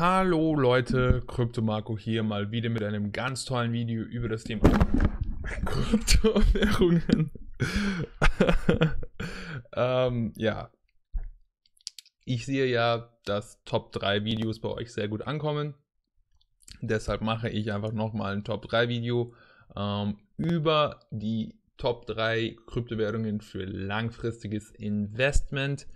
Hallo Leute, Kryptomarco hier mal wieder mit einem ganz tollen Video über das Thema Kryptowährungen. ähm, ja, ich sehe ja, dass Top 3 Videos bei euch sehr gut ankommen. Deshalb mache ich einfach nochmal ein Top 3 Video ähm, über die Top 3 Kryptowährungen für langfristiges Investment.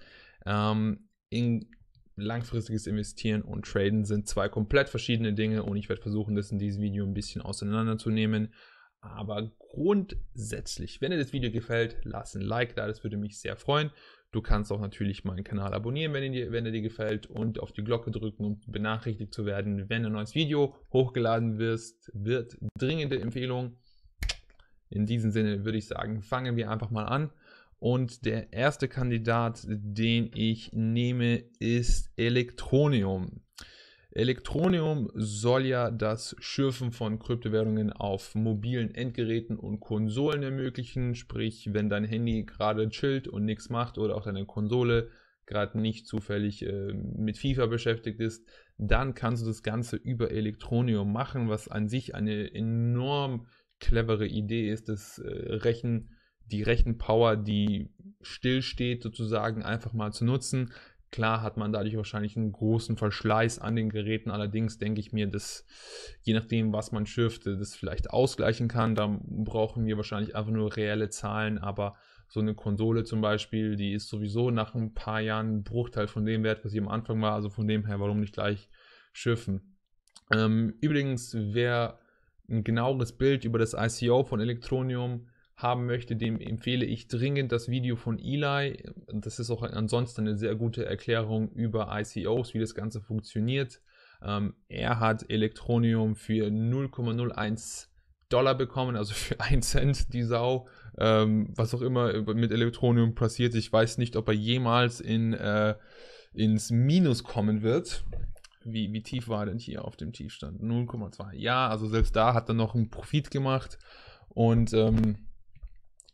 Ähm, in langfristiges Investieren und Traden sind zwei komplett verschiedene Dinge und ich werde versuchen, das in diesem Video ein bisschen auseinanderzunehmen. Aber grundsätzlich, wenn dir das Video gefällt, lass ein Like da, das würde mich sehr freuen. Du kannst auch natürlich meinen Kanal abonnieren, wenn, dir, wenn er dir gefällt und auf die Glocke drücken, um benachrichtigt zu werden, wenn ein neues Video hochgeladen wirst, wird. Dringende Empfehlung. In diesem Sinne würde ich sagen, fangen wir einfach mal an. Und der erste Kandidat, den ich nehme, ist Elektronium. Elektronium soll ja das Schürfen von Kryptowährungen auf mobilen Endgeräten und Konsolen ermöglichen. Sprich, wenn dein Handy gerade chillt und nichts macht oder auch deine Konsole gerade nicht zufällig äh, mit FIFA beschäftigt ist, dann kannst du das Ganze über Elektronium machen, was an sich eine enorm clevere Idee ist. Das äh, Rechen die Rechenpower, die stillsteht, sozusagen einfach mal zu nutzen. Klar hat man dadurch wahrscheinlich einen großen Verschleiß an den Geräten. Allerdings denke ich mir, dass je nachdem, was man schürfte, das vielleicht ausgleichen kann. Da brauchen wir wahrscheinlich einfach nur reelle Zahlen. Aber so eine Konsole zum Beispiel, die ist sowieso nach ein paar Jahren ein Bruchteil von dem Wert, was sie am Anfang war. Also von dem her, warum nicht gleich schürfen? Ähm, übrigens, wer ein genaueres Bild über das ICO von Electronium haben möchte, dem empfehle ich dringend das Video von Eli. Das ist auch ansonsten eine sehr gute Erklärung über ICOs, wie das Ganze funktioniert. Ähm, er hat Elektronium für 0,01 Dollar bekommen, also für 1 Cent die Sau. Ähm, was auch immer mit Elektronium passiert. Ich weiß nicht, ob er jemals in, äh, ins Minus kommen wird. Wie, wie tief war er denn hier auf dem Tiefstand? 0,2. Ja, also selbst da hat er noch einen Profit gemacht. Und ähm,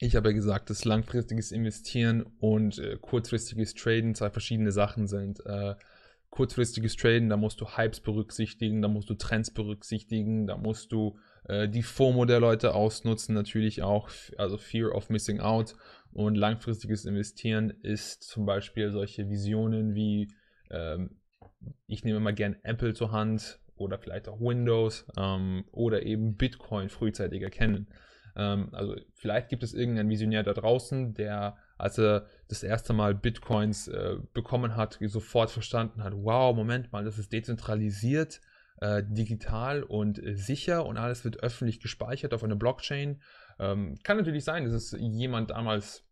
ich habe ja gesagt, dass langfristiges Investieren und äh, kurzfristiges Traden zwei verschiedene Sachen sind. Äh, kurzfristiges Traden, da musst du Hypes berücksichtigen, da musst du Trends berücksichtigen, da musst du äh, die FOMO der Leute ausnutzen, natürlich auch, also Fear of Missing Out. Und langfristiges Investieren ist zum Beispiel solche Visionen wie, ähm, ich nehme immer gern Apple zur Hand oder vielleicht auch Windows ähm, oder eben Bitcoin frühzeitig erkennen. Ähm, also vielleicht gibt es irgendeinen Visionär da draußen, der, als er das erste Mal Bitcoins äh, bekommen hat, sofort verstanden hat, wow, Moment mal, das ist dezentralisiert, äh, digital und äh, sicher und alles wird öffentlich gespeichert auf einer Blockchain. Ähm, kann natürlich sein, dass es jemand damals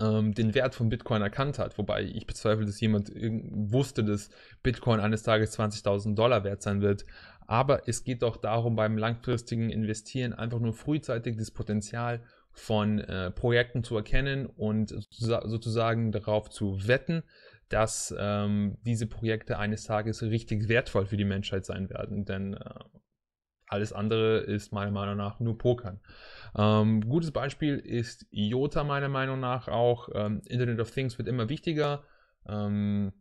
ähm, den Wert von Bitcoin erkannt hat. Wobei ich bezweifle, dass jemand wusste, dass Bitcoin eines Tages 20.000 Dollar wert sein wird. Aber es geht doch darum, beim langfristigen Investieren einfach nur frühzeitig das Potenzial von äh, Projekten zu erkennen und sozusagen darauf zu wetten, dass ähm, diese Projekte eines Tages richtig wertvoll für die Menschheit sein werden. Denn äh, alles andere ist meiner Meinung nach nur Pokern. Ähm, gutes Beispiel ist IOTA meiner Meinung nach auch. Ähm, Internet of Things wird immer wichtiger. Ähm,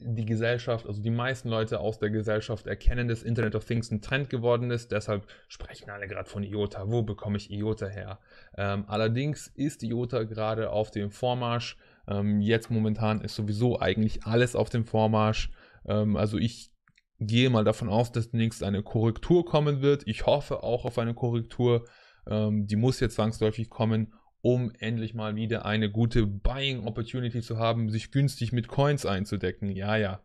die Gesellschaft, also die meisten Leute aus der Gesellschaft erkennen, dass Internet of Things ein Trend geworden ist. Deshalb sprechen alle gerade von IOTA. Wo bekomme ich IOTA her? Ähm, allerdings ist IOTA gerade auf dem Vormarsch. Ähm, jetzt momentan ist sowieso eigentlich alles auf dem Vormarsch. Ähm, also ich gehe mal davon aus, dass demnächst eine Korrektur kommen wird. Ich hoffe auch auf eine Korrektur. Ähm, die muss jetzt zwangsläufig kommen, um endlich mal wieder eine gute Buying Opportunity zu haben, sich günstig mit Coins einzudecken. Ja, ja.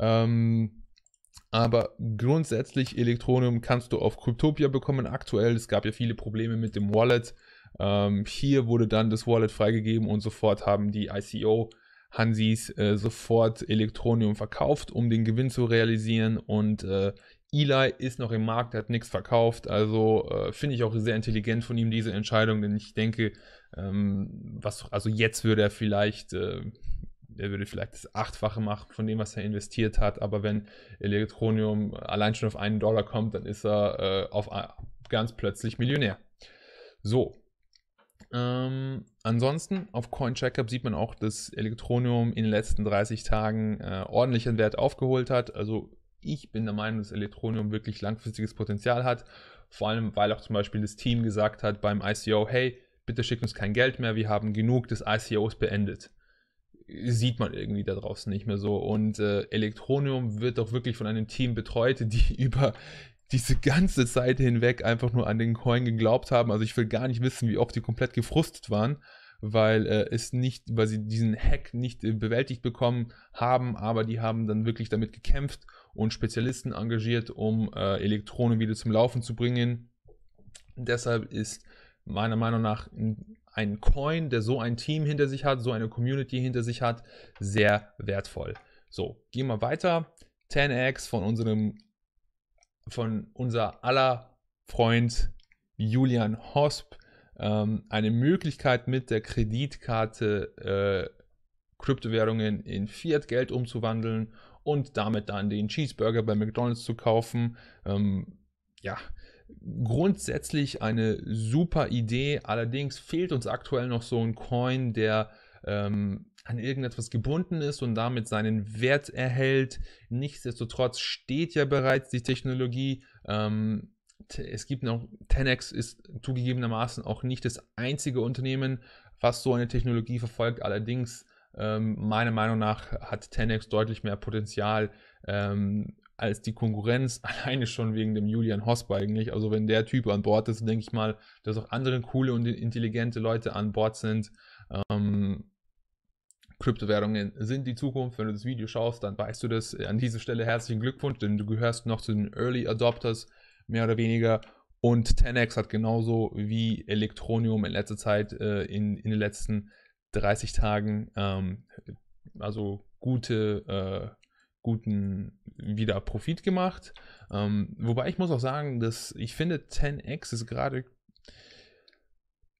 Ähm, aber grundsätzlich Elektronium kannst du auf Cryptopia bekommen aktuell. Es gab ja viele Probleme mit dem Wallet. Ähm, hier wurde dann das Wallet freigegeben und sofort haben die ICO Hansis äh, sofort Elektronium verkauft, um den Gewinn zu realisieren. Und äh, Eli ist noch im Markt, hat nichts verkauft. Also äh, finde ich auch sehr intelligent von ihm diese Entscheidung, denn ich denke, ähm, was, also jetzt würde er vielleicht. Äh, er würde vielleicht das Achtfache machen von dem, was er investiert hat, aber wenn Elektronium allein schon auf einen Dollar kommt, dann ist er äh, auf äh, ganz plötzlich Millionär. So, ähm, ansonsten auf CoinCheckup sieht man auch, dass Elektronium in den letzten 30 Tagen äh, ordentlich an Wert aufgeholt hat. Also ich bin der Meinung, dass Elektronium wirklich langfristiges Potenzial hat. Vor allem, weil auch zum Beispiel das Team gesagt hat beim ICO, hey, bitte schickt uns kein Geld mehr, wir haben genug, des ICOs beendet. Sieht man irgendwie da draußen nicht mehr so. Und äh, Elektronium wird auch wirklich von einem Team betreut, die über diese ganze Zeit hinweg einfach nur an den Coin geglaubt haben. Also ich will gar nicht wissen, wie oft die komplett gefrustet waren, weil äh, es nicht, weil sie diesen Hack nicht äh, bewältigt bekommen haben, aber die haben dann wirklich damit gekämpft und Spezialisten engagiert, um äh, Elektronen wieder zum Laufen zu bringen. Deshalb ist meiner Meinung nach ein Coin, der so ein Team hinter sich hat, so eine Community hinter sich hat, sehr wertvoll. So, gehen wir weiter. 10x von unserem von unser aller Freund Julian Hosp ähm, eine Möglichkeit mit der Kreditkarte äh, Kryptowährungen in Fiat-Geld umzuwandeln und damit dann den Cheeseburger bei McDonald's zu kaufen. Ähm, ja, grundsätzlich eine super Idee. Allerdings fehlt uns aktuell noch so ein Coin, der ähm, an irgendetwas gebunden ist und damit seinen Wert erhält. Nichtsdestotrotz steht ja bereits die Technologie. Ähm, es gibt noch, 10x ist zugegebenermaßen auch nicht das einzige Unternehmen, was so eine Technologie verfolgt. Allerdings, ähm, meiner Meinung nach, hat 10x deutlich mehr Potenzial ähm, als die Konkurrenz, alleine schon wegen dem Julian Hosp eigentlich. Also wenn der Typ an Bord ist, denke ich mal, dass auch andere coole und intelligente Leute an Bord sind. Ähm, Kryptowährungen sind die Zukunft. Wenn du das Video schaust, dann weißt du das. An dieser Stelle herzlichen Glückwunsch, denn du gehörst noch zu den Early Adopters, mehr oder weniger. Und 10x hat genauso wie Elektronium in letzter Zeit, äh, in, in den letzten 30 Tagen, ähm, also gute, äh, guten wieder Profit gemacht. Ähm, wobei ich muss auch sagen, dass ich finde, 10x ist gerade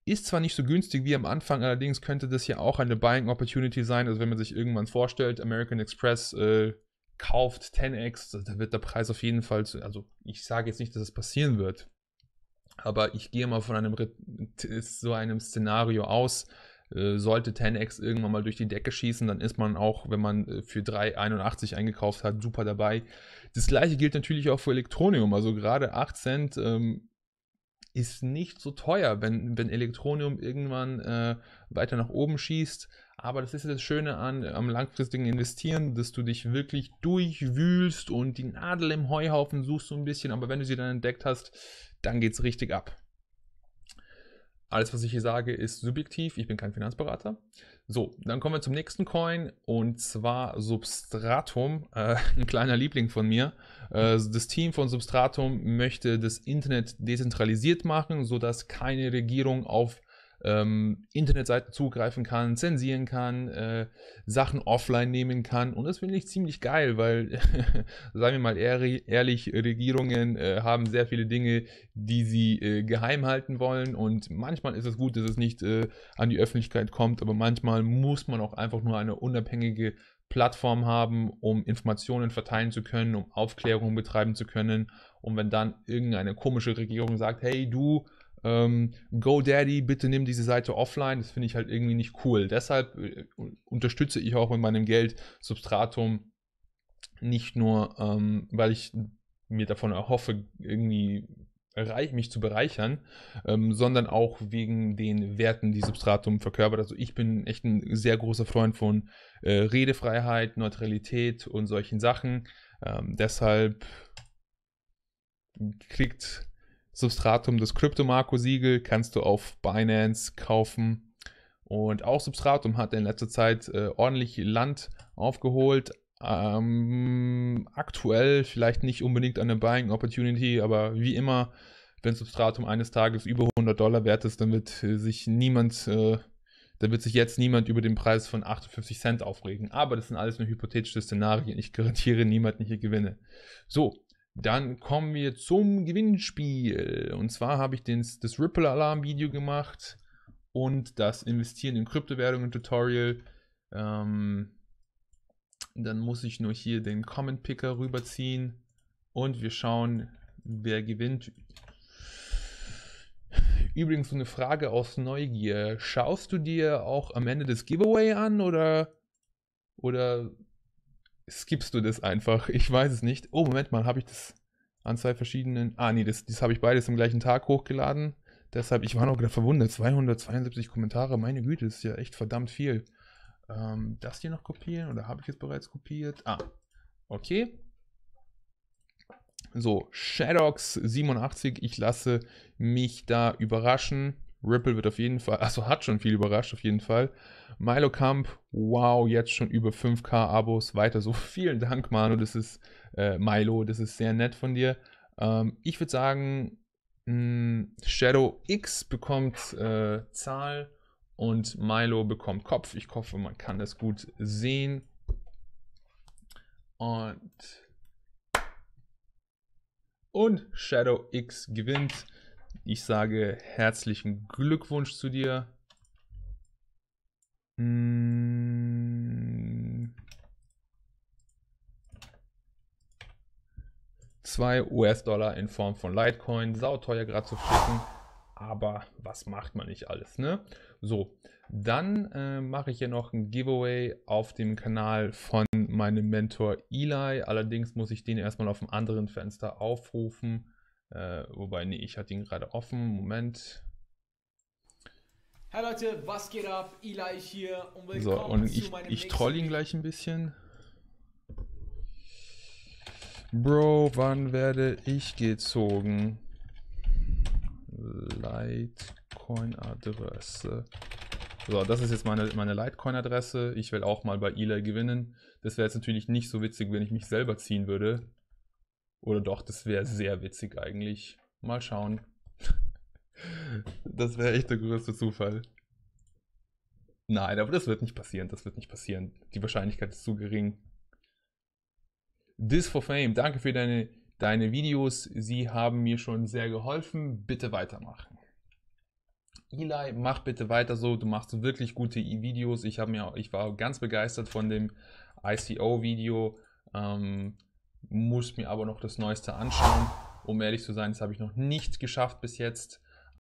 ist zwar nicht so günstig wie am Anfang, allerdings könnte das hier auch eine Buying Opportunity sein. Also wenn man sich irgendwann vorstellt, American Express äh, kauft 10x, da wird der Preis auf jeden Fall, zu, also ich sage jetzt nicht, dass es das passieren wird, aber ich gehe mal von einem, so einem Szenario aus, äh, sollte 10x irgendwann mal durch die Decke schießen, dann ist man auch, wenn man äh, für 3,81 eingekauft hat, super dabei. Das gleiche gilt natürlich auch für Elektronium. Also gerade 8 Cent ähm, ist nicht so teuer, wenn, wenn Elektronium irgendwann äh, weiter nach oben schießt. Aber das ist das Schöne an, am langfristigen Investieren, dass du dich wirklich durchwühlst und die Nadel im Heuhaufen suchst so ein bisschen. Aber wenn du sie dann entdeckt hast, dann geht es richtig ab. Alles, was ich hier sage, ist subjektiv. Ich bin kein Finanzberater. So, dann kommen wir zum nächsten Coin und zwar Substratum. Äh, ein kleiner Liebling von mir. Äh, das Team von Substratum möchte das Internet dezentralisiert machen, sodass keine Regierung auf ähm, Internetseiten zugreifen kann, zensieren kann, äh, Sachen offline nehmen kann. Und das finde ich ziemlich geil, weil, sagen wir mal ehrlich, Regierungen äh, haben sehr viele Dinge, die sie äh, geheim halten wollen. Und manchmal ist es gut, dass es nicht äh, an die Öffentlichkeit kommt, aber manchmal muss man auch einfach nur eine unabhängige Plattform haben, um Informationen verteilen zu können, um Aufklärung betreiben zu können. Und wenn dann irgendeine komische Regierung sagt, hey du, ähm, GoDaddy, bitte nimm diese Seite offline. Das finde ich halt irgendwie nicht cool. Deshalb äh, unterstütze ich auch mit meinem Geld Substratum nicht nur, ähm, weil ich mir davon erhoffe, irgendwie mich zu bereichern, ähm, sondern auch wegen den Werten, die Substratum verkörpert. Also ich bin echt ein sehr großer Freund von äh, Redefreiheit, Neutralität und solchen Sachen. Ähm, deshalb kriegt Substratum, das Crypto-Marco-Siegel, kannst du auf Binance kaufen. Und auch Substratum hat in letzter Zeit äh, ordentlich Land aufgeholt. Ähm, aktuell vielleicht nicht unbedingt eine Buying Opportunity, aber wie immer, wenn Substratum eines Tages über 100 Dollar wert ist, dann wird äh, sich niemand, äh, dann wird sich jetzt niemand über den Preis von 58 Cent aufregen. Aber das sind alles nur hypothetische Szenarien. Ich garantiere niemanden hier Gewinne. So, dann kommen wir zum Gewinnspiel. Und zwar habe ich den, das Ripple Alarm Video gemacht und das Investieren in Kryptowährungen Tutorial. Ähm, dann muss ich nur hier den Comment Picker rüberziehen und wir schauen, wer gewinnt. Übrigens so eine Frage aus Neugier. Schaust du dir auch am Ende des Giveaway an oder, oder skippst du das einfach. Ich weiß es nicht. Oh, Moment mal, habe ich das an zwei verschiedenen. Ah, nee, das, das habe ich beides am gleichen Tag hochgeladen. Deshalb, ich war noch gerade verwundert. 272 Kommentare, meine Güte, das ist ja echt verdammt viel. Ähm, das hier noch kopieren oder habe ich es bereits kopiert? Ah, okay. So, Shadox87, ich lasse mich da überraschen. Ripple wird auf jeden Fall, also hat schon viel überrascht, auf jeden Fall. Milo Kamp, wow, jetzt schon über 5k Abos, weiter so. Vielen Dank, Manu, das ist äh, Milo, das ist sehr nett von dir. Ähm, ich würde sagen, mh, hm, Shadow X bekommt äh, Zahl und Milo bekommt Kopf. Ich hoffe, man kann das gut sehen. Und, und Shadow X gewinnt. Ich sage herzlichen Glückwunsch zu dir. Hm. Zwei US-Dollar in Form von Litecoin, sauteuer gerade zu schicken, aber was macht man nicht alles, ne? So, dann äh, mache ich hier noch ein Giveaway auf dem Kanal von meinem Mentor Eli, allerdings muss ich den erstmal auf dem anderen Fenster aufrufen. Äh, wobei, nee, ich hatte ihn gerade offen. Moment. Hey Leute, was geht ab? Eli hier und willkommen so, und zu ich, meinem ich troll ihn gleich ein bisschen. Bro, wann werde ich gezogen? Litecoin-Adresse. So, das ist jetzt meine, meine Litecoin-Adresse. Ich will auch mal bei Eli gewinnen. Das wäre jetzt natürlich nicht so witzig, wenn ich mich selber ziehen würde. Oder doch, das wäre sehr witzig eigentlich. Mal schauen. das wäre echt der größte Zufall. Nein, aber das wird nicht passieren. Das wird nicht passieren. Die Wahrscheinlichkeit ist zu gering. This for Fame, danke für deine, deine Videos. Sie haben mir schon sehr geholfen. Bitte weitermachen. Eli, mach bitte weiter so. Du machst wirklich gute Videos. Ich, mir, ich war ganz begeistert von dem ICO-Video. Ähm, muss mir aber noch das Neueste anschauen. Um ehrlich zu sein, das habe ich noch nicht geschafft bis jetzt.